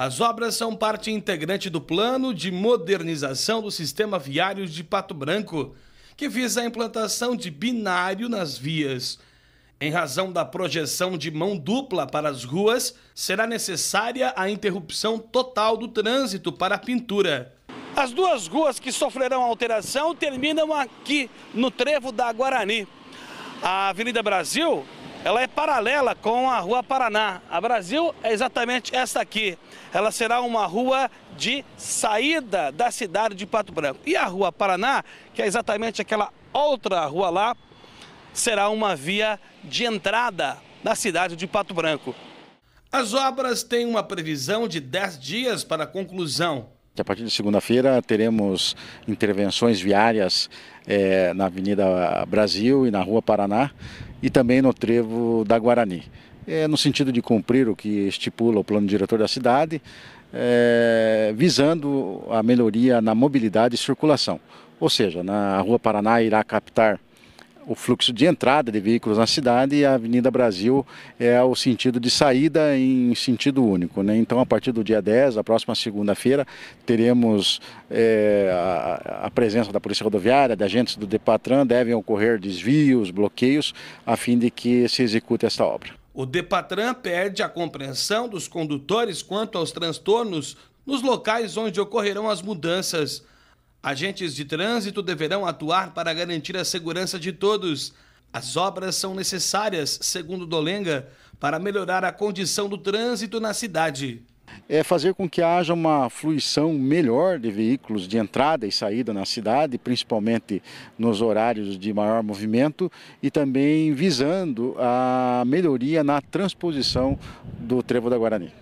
As obras são parte integrante do plano de modernização do sistema viário de Pato Branco, que visa a implantação de binário nas vias. Em razão da projeção de mão dupla para as ruas, será necessária a interrupção total do trânsito para a pintura. As duas ruas que sofrerão alteração terminam aqui, no trevo da Guarani. A Avenida Brasil ela é paralela com a Rua Paraná. A Brasil é exatamente essa aqui. Ela será uma rua de saída da cidade de Pato Branco. E a Rua Paraná, que é exatamente aquela outra rua lá, será uma via de entrada na cidade de Pato Branco. As obras têm uma previsão de 10 dias para a conclusão. A partir de segunda-feira teremos intervenções viárias é, na Avenida Brasil e na Rua Paraná, e também no trevo da Guarani. É no sentido de cumprir o que estipula o plano diretor da cidade, é, visando a melhoria na mobilidade e circulação. Ou seja, na Rua Paraná irá captar o fluxo de entrada de veículos na cidade e a Avenida Brasil é o sentido de saída em sentido único. Né? Então, a partir do dia 10, a próxima segunda-feira, teremos é, a, a, presença da Polícia Rodoviária, de agentes do Depatran, devem ocorrer desvios, bloqueios, a fim de que se execute esta obra. O Depatran pede a compreensão dos condutores quanto aos transtornos nos locais onde ocorrerão as mudanças. Agentes de trânsito deverão atuar para garantir a segurança de todos. As obras são necessárias, segundo Dolenga, para melhorar a condição do trânsito na cidade. É fazer com que haja uma fluição melhor de veículos de entrada e saída na cidade, principalmente nos horários de maior movimento e também visando a melhoria na transposição do Trevo da Guarani.